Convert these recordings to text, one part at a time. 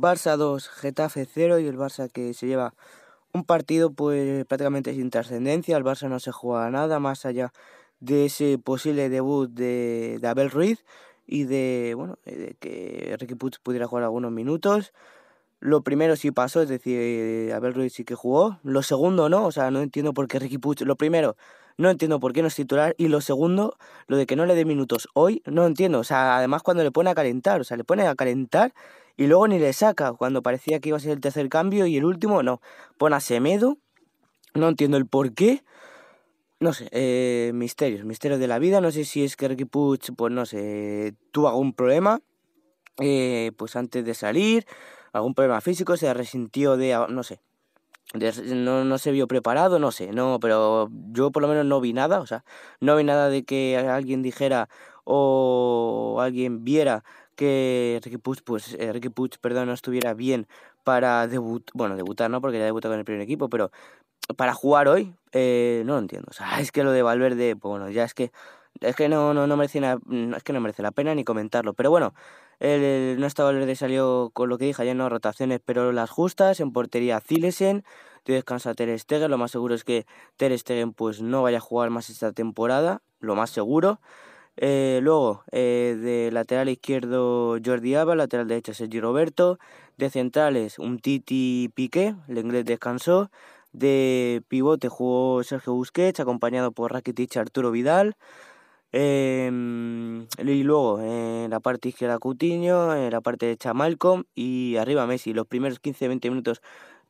Barça 2, Getafe 0 y el Barça que se lleva un partido pues prácticamente sin trascendencia, el Barça no se juega nada más allá de ese posible debut de, Abel Ruiz y de, bueno, eh, que Ricky Putz pudiera jugar algunos minutos. Lo primero sí pasó, es decir, eh, Abel Ruiz sí que jugó. Lo segundo no, o sea, no entiendo por qué Ricky Putz. lo primero, no entiendo por qué no es titular. Y lo segundo, lo de que no le dé minutos hoy, no entiendo. O sea, además cuando le pone a calentar, o sea, le pone a calentar y luego ni le saca. Cuando parecía que iba a ser el tercer cambio y el último, no. Pone a Semedo, no entiendo el por qué. No sé, eh, misterios, misterios de la vida. No sé si es que Ricky Puch, pues no sé, tuvo algún problema. Eh, pues antes de salir, algún problema físico, se resintió de, no sé, eh, no, no, se vio preparado, no sé, no, pero yo por lo menos no vi nada, o sea, no vi nada de que alguien dijera o alguien viera que Ricky Puch pues, perdón, no estuviera bien para debutar, bueno, debutar no, porque ya debutó con el primer equipo, pero para jugar hoy, eh, no lo entiendo, o sea, es que lo de Valverde, pues, bueno, ya es que es que no, no, merece es que no merece la pena ni comentarlo. Pero bueno, el, el nuestro Valverde salió con lo que dije ayer, no rotaciones, pero las justas, en portería Zilesen, te descansa Ter Stegen, lo más seguro es que Ter Stegen pues no vaya a jugar más esta temporada, lo más seguro. Eh, luego, eh, de lateral izquierdo Jordi Alba, lateral derecho Sergio Roberto, de centrales un Titi Piqué, el inglés descansó, de pivote jugó Sergio Busquets, acompañado por Rakitic Arturo Vidal, Em, y luego en eh, la parte izquierda Cutiño, en eh, la parte de chamalcom y arriba Messi. Los primeros 15-20 minutos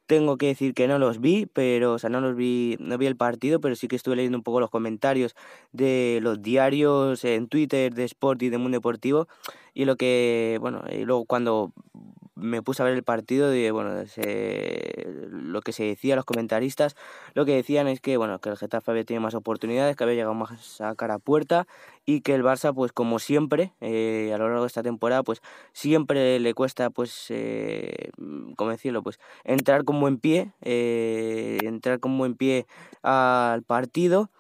tengo que decir que no los vi, pero, o sea, no los vi, no vi el partido, pero sí que estuve leyendo un poco los comentarios de los diarios en Twitter de Sport y de Mundo Deportivo. Y lo que, bueno, y luego cuando me puse a ver el partido y bueno, lo que se decía, los comentaristas, lo que decían es que bueno, que el Getafe había tenido más oportunidades, que había llegado más a cara a puerta y que el Barça pues como siempre eh, a lo largo de esta temporada pues siempre le cuesta pues eh, como decirlo pues entrar con buen pie, eh, entrar con buen pie al partido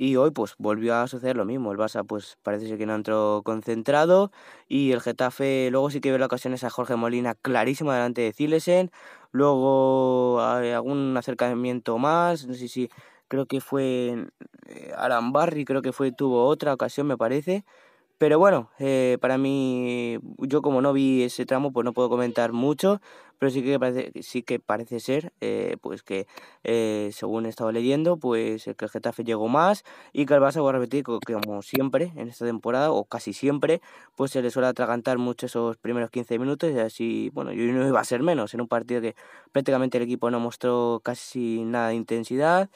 y hoy pues volvió a suceder lo mismo. El Barça pues parece ser que no entró concentrado y el Getafe luego sí que veo la ocasiones a Jorge Molina clarísimo delante de Zilesen. Luego algún acercamiento más, no sé si creo que fue Alan eh, Barry, creo que fue tuvo otra ocasión me parece. Pero bueno, eh, para mí, yo como no vi ese tramo, pues no puedo comentar mucho, pero sí que parece, sí que parece ser, eh, pues que eh, según he estado leyendo, pues el Getafe llegó más y que el Barça, voy a repetir, como siempre en esta temporada, o casi siempre, pues se le suele atragantar mucho esos primeros 15 minutos y así, bueno, yo no iba a ser menos en un partido que prácticamente el equipo no mostró casi nada de intensidad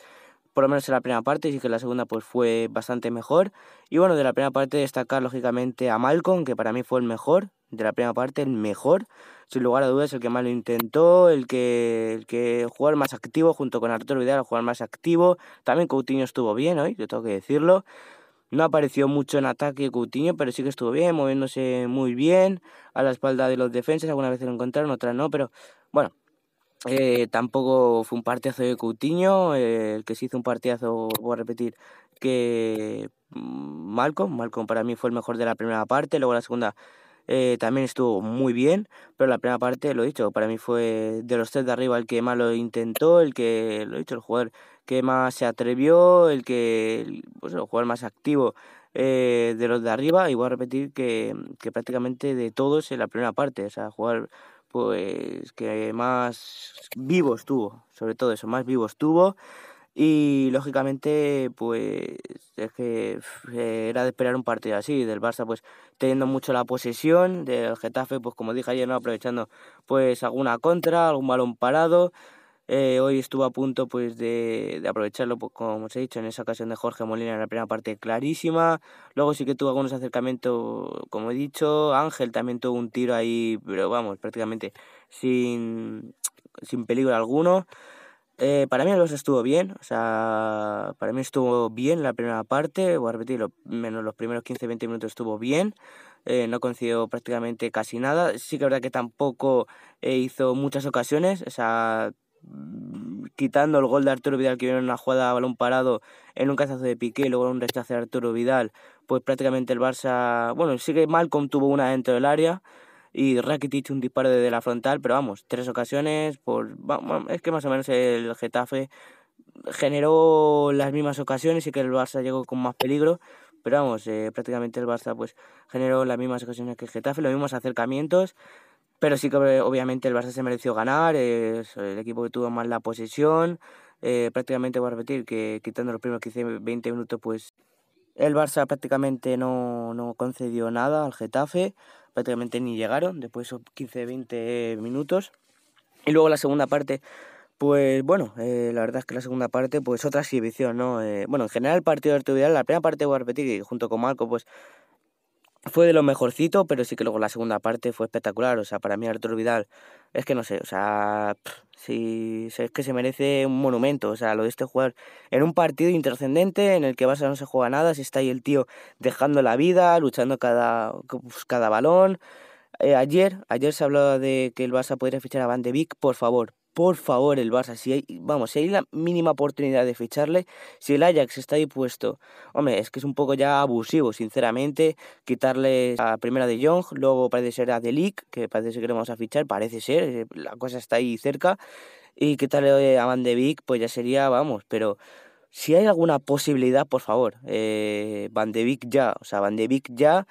por lo menos en la primera parte, y que la segunda pues fue bastante mejor. Y bueno, de la primera parte destacar lógicamente a Malcolm, que para mí fue el mejor, de la primera parte el mejor, sin lugar a dudas el que más lo intentó, el que, el jugar más activo junto con Arturo Vidal, jugar más activo. También Coutinho estuvo bien hoy, yo tengo que decirlo. No apareció mucho en ataque Coutinho, pero sí que estuvo bien, moviéndose muy bien, a la espalda de los defensas, algunas veces lo encontraron, otras no, pero bueno, eh, tampoco fue un partidazo de Coutinho, eh, el que se hizo un partidazo, voy a repetir, que Malcolm, Malcolm para mí fue el mejor de la primera parte, luego la segunda eh, también estuvo muy bien, pero la primera parte, lo he dicho, para mí fue de los tres de arriba el que más lo intentó, el que, lo he dicho, el jugador que más se atrevió, el que, pues, el jugador más activo de los de arriba, y voy a repetir que, que prácticamente de todos en la primera parte, o sea, jugar pues que más vivo estuvo, sobre todo eso, más vivo estuvo. Y lógicamente, pues que eh, era de esperar un partido así, del Barça, pues teniendo mucho la posesión, del Getafe, pues como dije ayer, no aprovechando pues alguna contra, algún balón parado. Eh, hoy estuvo a punto pues de, aprovecharlo, pues, como os he dicho, en esa ocasión de Jorge Molina en la primera parte clarísima. Luego sí que tuvo algunos acercamientos, como he dicho. Ángel también tuvo un tiro ahí, pero vamos, prácticamente sin, sin peligro alguno. Eh, para mí los estuvo bien, o sea, para mí estuvo bien la primera parte, voy a repetirlo, menos los primeros 15-20 minutos estuvo bien, eh, no coincidió prácticamente casi nada, sí que es verdad que tampoco hizo muchas ocasiones, o sea, Mm, quitando el gol de Arturo Vidal que viene en una jugada a balón parado en un cazazo de Piqué luego en un rechace de Arturo Vidal, pues prácticamente el Barça, bueno, sigue mal contuvo tuvo una dentro del área y Rakitic un disparo desde la frontal, pero vamos, tres ocasiones por es que más o menos el Getafe generó las mismas ocasiones y que el Barça llegó con más peligro, pero vamos, eh, prácticamente el Barça pues generó las mismas ocasiones que el Getafe, los mismos acercamientos pero sí que eh, obviamente el Barça se mereció ganar, es el equipo que tuvo más la posesión, eh, prácticamente voy a repetir que quitando los primeros 15, 20 minutos, pues el Barça prácticamente no, no concedió nada al Getafe, prácticamente ni llegaron después de esos 15, 20 minutos. Y luego la segunda parte, pues bueno, eh, la verdad es que la segunda parte, pues otra exhibición, ¿no? bueno, en general el partido de Arturo Vidal, la primera parte voy a repetir, junto con Marco, pues fue de lo mejorcito, pero sí que luego la segunda parte fue espectacular. O sea, para mí Arturo Vidal es que no sé, o sea, es que se merece un monumento. O sea, lo de este jugador en un partido intrascendente en el que Barça no se juega nada, si está ahí el tío dejando la vida, luchando cada, pues, cada balón. Eh, ayer, ayer se hablaba de que el Barça podría fichar a Van de Beek, por favor, por favor el Barça, si hay, vamos, si hay la mínima oportunidad de ficharle, si el Ajax está dispuesto puesto, hombre, es que es un poco ya abusivo, sinceramente, quitarle a primera de Jong, luego parece ser a Delic, que parece que queremos vamos a fichar, parece ser, eh, la cosa está ahí cerca, y quitarle a Van de Beek, pues ya sería, vamos, pero si hay alguna posibilidad, por favor, eh, Van de Beek ya, o sea, Van de Beek ya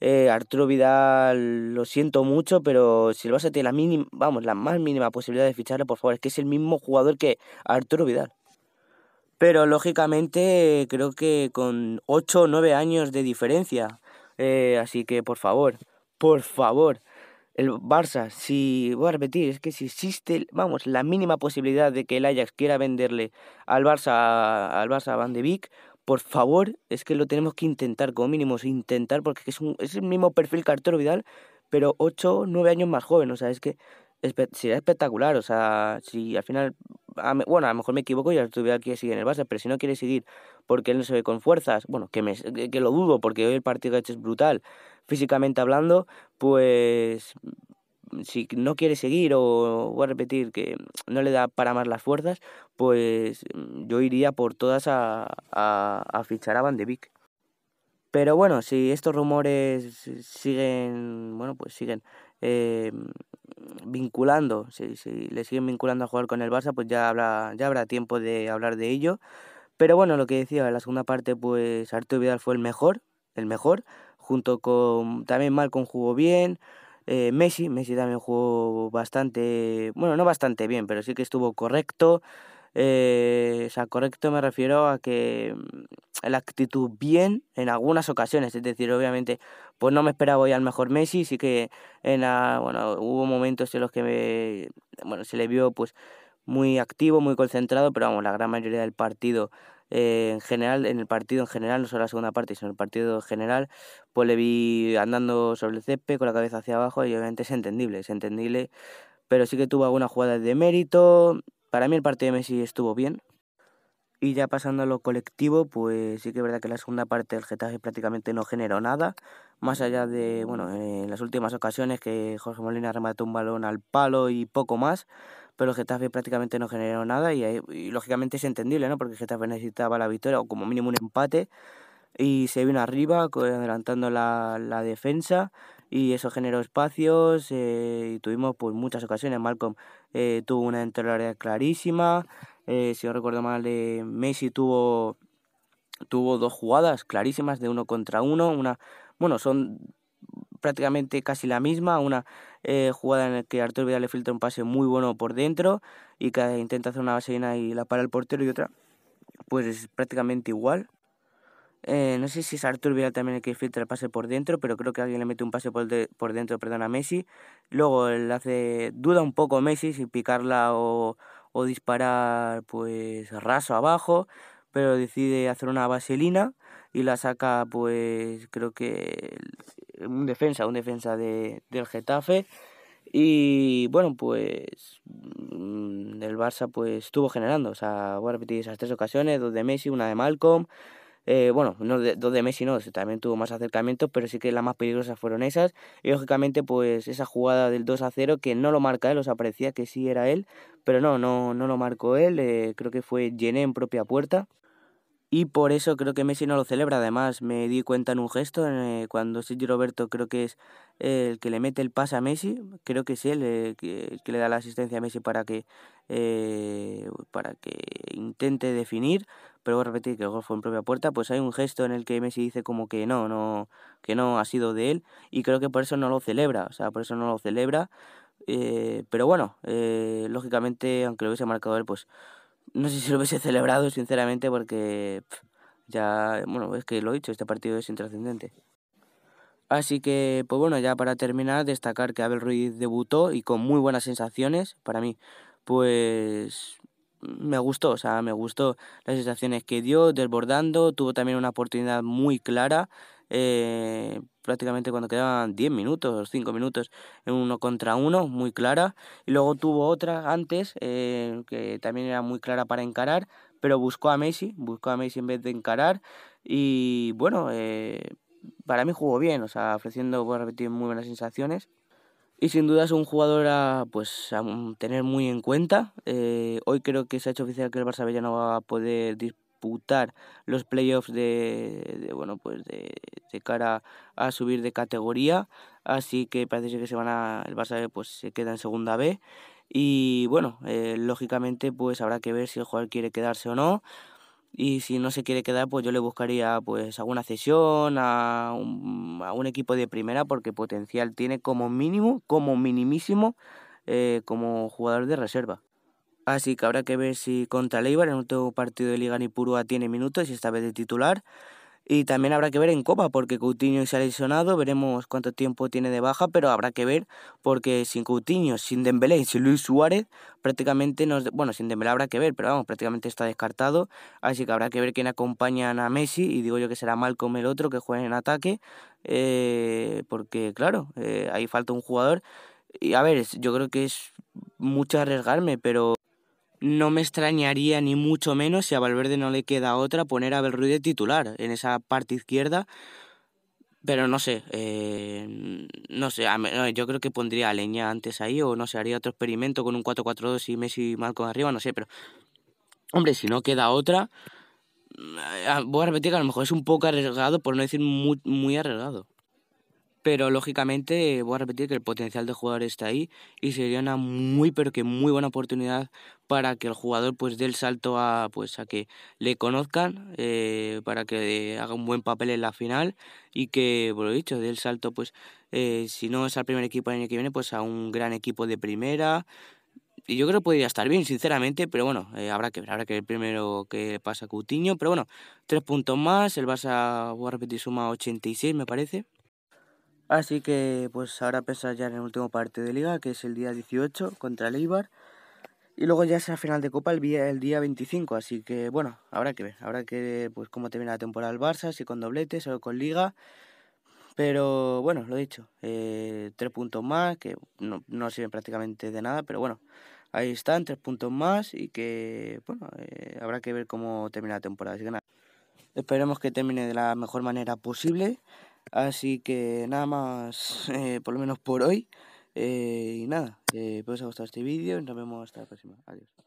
eh, Arturo Vidal, lo siento mucho, pero si el Barça tiene la mínima, vamos, la más mínima posibilidad de ficharle, por favor, es que es el mismo jugador que Arturo Vidal. Pero lógicamente creo que con 8 o 9 años de diferencia. Eh, así que por favor, por favor, el Barça, si voy a repetir, es que si existe, vamos, la mínima posibilidad de que el Ajax quiera venderle al Barça al Barça Van de Beek, por favor, es que lo tenemos que intentar, como mínimo, intentar, porque es, un, es el mismo perfil que Arturo Vidal, pero 8, 9 años más joven, o sea, es que sería espectacular, o sea, si al final, bueno, a lo mejor me equivoco y Arturo Vidal quiere seguir en el base, pero si no quiere seguir porque él no se ve con fuerzas, bueno, que, me, que, lo dudo, porque hoy el partido que ha hecho es brutal, físicamente hablando, pues si no quiere seguir o voy a repetir que no le da para más las fuerzas, pues mm, yo iría por todas a, fichar a Van de Pero bueno, si estos rumores siguen, bueno, pues siguen eh, vinculando, si, le siguen vinculando a jugar con el Barça, pues ya habrá, ya habrá tiempo de hablar de ello. Pero bueno, lo que decía, en la segunda parte, pues Arturo Vidal fue el mejor, el mejor, junto con, también con jugó bien, eh, Messi, Messi también jugó bastante, bueno, no bastante bien, pero sí que estuvo correcto. Eh, o sea, correcto me refiero a que mm, la actitud bien en algunas ocasiones, es decir, obviamente, pues no me esperaba hoy al mejor Messi, sí que en la, bueno, hubo momentos en los que me, bueno, se le vio pues muy activo, muy concentrado, pero vamos, la gran mayoría del partido eh, en general, en el partido en general, no solo la segunda parte, sino el partido en general, pues le vi andando sobre el césped con la cabeza hacia abajo y obviamente es entendible, es entendible, pero sí que tuvo algunas jugadas de mérito. Para mí el partido de Messi estuvo bien. Y ya pasando a lo colectivo, pues sí que es verdad que la segunda parte del Getafe prácticamente no generó nada más allá de, bueno, en las últimas ocasiones que Jorge Molina remató un balón al palo y poco más, pero Getafe prácticamente no generó nada y, lógicamente es entendible, ¿no? Porque Getafe necesitaba la victoria o como mínimo un empate y se vino arriba adelantando la, defensa y eso generó espacios eh, y tuvimos pues muchas ocasiones. Malcolm eh, tuvo una entrada clarísima, eh, si no recuerdo mal, Messi tuvo, tuvo dos jugadas clarísimas de uno contra uno, una bueno, son prácticamente casi la misma, una eh, jugada en la que Arturo Vidal le filtra un pase muy bueno por dentro y que intenta hacer una vaselina y la para el portero y otra, pues es prácticamente igual. Eh, no sé si es Artur Vidal también el que filtra el pase por dentro, pero creo que alguien le mete un pase por, dentro perdona a Messi. Luego él hace duda un poco Messi si picarla o, o disparar pues raso abajo pero decide hacer una vaselina y la saca, pues creo que un defensa, un defensa del Getafe. Y bueno, pues mm, el Barça pues estuvo generando, o sea, voy a repetir esas tres ocasiones, dos de Messi, una de Malcolm. Eh, bueno, dos de Messi no, también tuvo más acercamientos, pero sí que las más peligrosas fueron esas. Y lógicamente, pues esa jugada del 2 a 0 que no lo marca él, o sea, parecía que sí era él, pero no, no, no lo marcó él, eh, creo que fue llené en propia puerta. Y por eso creo que Messi no lo celebra. Además, me di cuenta en un gesto, eh, cuando Sergio Roberto creo que es el que le mete el pase a Messi, creo que es él eh, el que le da la asistencia a Messi para que, eh, para que intente definir. Pero voy a repetir que el gol fue en propia puerta. Pues hay un gesto en el que Messi dice como que no, no, que no ha sido de él. Y creo que por eso no lo celebra. O sea, por eso no lo celebra. pero bueno, lógicamente, aunque lo hubiese marcado él, pues no sé si lo hubiese celebrado, sinceramente, porque ya, bueno, es que lo he dicho, este partido es intrascendente. Así que, pues bueno, ya para terminar, destacar que Abel Ruiz debutó y con muy buenas sensaciones. Para mí, pues me gustó, o sea, me gustó las sensaciones que dio, desbordando, tuvo también una oportunidad muy clara eh, prácticamente cuando quedaban 10 minutos, o 5 minutos, en uno contra uno, muy clara. Y luego tuvo otra antes, eh, que también era muy clara para encarar, pero buscó a Messi, buscó a Messi en vez de encarar. Y bueno, eh, para mí jugó bien, o sea, ofreciendo, repetir, muy buenas sensaciones. Y sin duda es un jugador a, pues, tener muy en cuenta. hoy creo que se ha hecho oficial que el Barça ya no va a poder los playoffs de, bueno pues de, cara a subir de categoría así que parece que se van a el Barça pues se queda en segunda B y bueno eh, lógicamente pues habrá que ver si el jugador quiere quedarse o no y si no se quiere quedar pues yo le buscaría pues alguna cesión a un, equipo de primera porque potencial tiene como mínimo como minimísimo eh, como jugador de reserva Así que habrá que ver si contra el Eibar en otro partido de Liga Nipurúa tiene minutos y esta vez de titular. Y también habrá que ver en Copa, porque Coutinho se ha lesionado, veremos cuánto tiempo tiene de baja, pero habrá que ver, porque sin Coutinho, sin Dembélé y sin Luis Suárez, prácticamente nos... Bueno, sin Dembélé habrá que ver, pero vamos, prácticamente está descartado, así que habrá que ver quién acompaña a Messi, y digo yo que será Malcom el otro, que juegue en ataque, eh, porque claro, eh, ahí falta un jugador. Y a ver, yo creo que es mucho arriesgarme, pero no me extrañaría ni mucho menos si a Valverde no le queda otra poner a Belruy titular en esa parte izquierda. Pero no sé, eh, no sé, yo creo que pondría a Leña antes ahí o no sé, haría otro experimento con un 4-4-2 y Messi y con arriba, no sé, pero hombre, si no queda otra, mm, eh, voy a repetir que a lo mejor es un poco arriesgado, por no decir muy, muy arriesgado. Pero lógicamente, voy a repetir que el potencial de jugador está ahí y sería una muy, pero que muy buena oportunidad para que el jugador pues dé el salto a, pues, a que le conozcan, eh, para que haga un buen papel en la final y que, por lo dicho, dé el salto, pues, eh, si no es al primer equipo el año que viene, pues a un gran equipo de primera, y yo creo que podría estar bien, sinceramente, pero bueno, eh, habrá que ver, habrá que ver primero qué pasa a Coutinho, pero bueno, tres puntos más, el Barça, voy a repetir, suma 86, me parece, Así que pues ahora pensar ya en el último parte de liga, que es el día 18 contra el Eibar. Y luego ya es la final de Copa el día, el día 25, así que bueno, habrá que ver, habrá que ver pues, cómo termina la temporada el Barça, si con dobletes o con liga. Pero bueno, lo dicho, eh, tres puntos más, que no, sirven prácticamente de nada, pero bueno, ahí están, tres puntos más y que bueno, eh, habrá que ver cómo termina la temporada. Así que esperemos que termine de la mejor manera posible Así que nada más, eh, por lo menos por hoy. Eh, y nada, eh, espero que os haya gustado este vídeo y nos vemos hasta la próxima. Adiós.